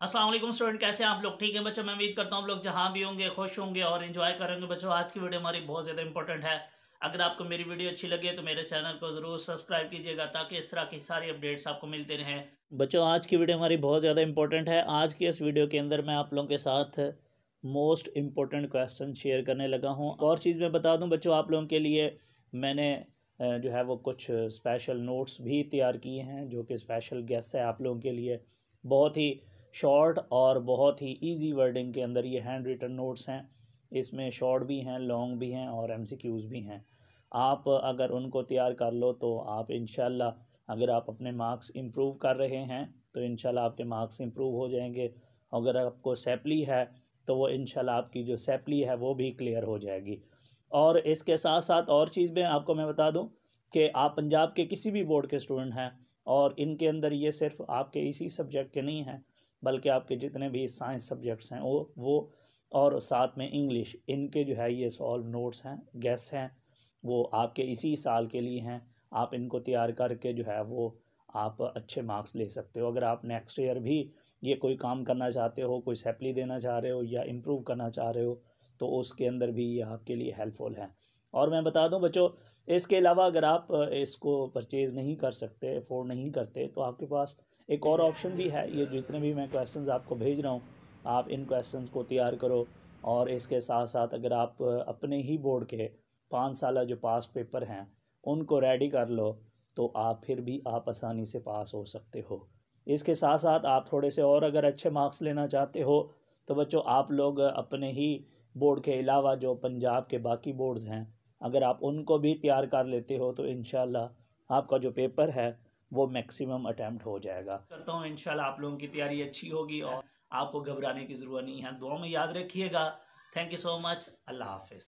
Aslam student कैसे आप लोग ठीक हैं बच्चों मैं उम्मीद करता हूँ आप लोग जहाँ भी होंगे खुश होंगे और इन्जॉय करेंगे बच्चों आज की वीडियो हमारी बहुत ज़्यादा इंपॉर्टेंट है अगर आपको मेरी वीडियो अच्छी लगे तो मेरे चैनल को ज़रूर सब्सक्राइब कीजिएगा ताकि इस तरह की सारी अपडेट्स आपको मिलते रहें बच्चों आज की वीडियो हमारी बहुत ज़्यादा इंपॉर्टेंट है आज की इस वीडियो के अंदर मैं आप लोगों के साथ मोस्ट इम्पॉर्टेंट क्वेश्चन शेयर करने लगा हूँ और चीज़ मैं बता दूँ बच्चों आप लोगों के लिए मैंने जो है वो कुछ स्पेशल नोट्स भी तैयार किए हैं जो कि स्पेशल गेस्ट है आप लोगों के लिए बहुत ही शॉर्ट और बहुत ही ईजी वर्डिंग के अंदर ये हैंड रिटन नोट्स हैं इसमें शॉर्ट भी हैं लॉन्ग भी हैं और एम भी हैं आप अगर उनको तैयार कर लो तो आप इन अगर आप अपने मार्क्स इम्प्रूव कर रहे हैं तो इन आपके मार्क्स इम्प्रूव हो जाएंगे अगर आपको सेपली है तो वो इन आपकी जो सेपली है वो भी क्लियर हो जाएगी और इसके साथ साथ और चीज़ में आपको मैं बता दूं कि आप पंजाब के किसी भी बोर्ड के स्टूडेंट हैं और इनके अंदर ये सिर्फ आपके इसी सब्जेक्ट के नहीं हैं बल्कि आपके जितने भी साइंस सब्जेक्ट्स हैं वो वो और साथ में इंग्लिश इनके जो है ये सॉल्व नोट्स हैं गेस हैं वो आपके इसी साल के लिए हैं आप इनको तैयार करके जो है वो आप अच्छे मार्क्स ले सकते हो अगर आप नेक्स्ट ईयर भी ये कोई काम करना चाहते हो कोई सैपली देना चाह रहे हो या इम्प्रूव करना चाह रहे हो तो उसके अंदर भी ये आपके लिए हेल्पफुल है और मैं बता दूं बच्चों इसके अलावा अगर आप इसको परचेज़ नहीं कर सकते अफोर्ड नहीं करते तो आपके पास एक और ऑप्शन भी है ये जितने भी मैं क्वेश्चन आपको भेज रहा हूँ आप इन क्वेश्चन को तैयार करो और इसके साथ साथ अगर आप अपने ही बोर्ड के पाँच साल जो पास पेपर हैं उनको रेडी कर लो तो आप फिर भी आप आसानी से पास हो सकते हो इसके साथ साथ आप थोड़े से और अगर अच्छे मार्क्स लेना चाहते हो तो बच्चों आप लोग अपने ही बोर्ड के अलावा जो पंजाब के बाकी बोर्ड्स हैं अगर आप उनको भी तैयार कर लेते हो तो इन आपका जो पेपर है वो मैक्सिमम अटैम्प्ट हो जाएगा करता हूँ इनशाला आप लोगों की तैयारी अच्छी होगी और आपको घबराने की ज़रूरत नहीं है दुआ में याद रखिएगा थैंक यू सो मच अल्लाह हाफिज़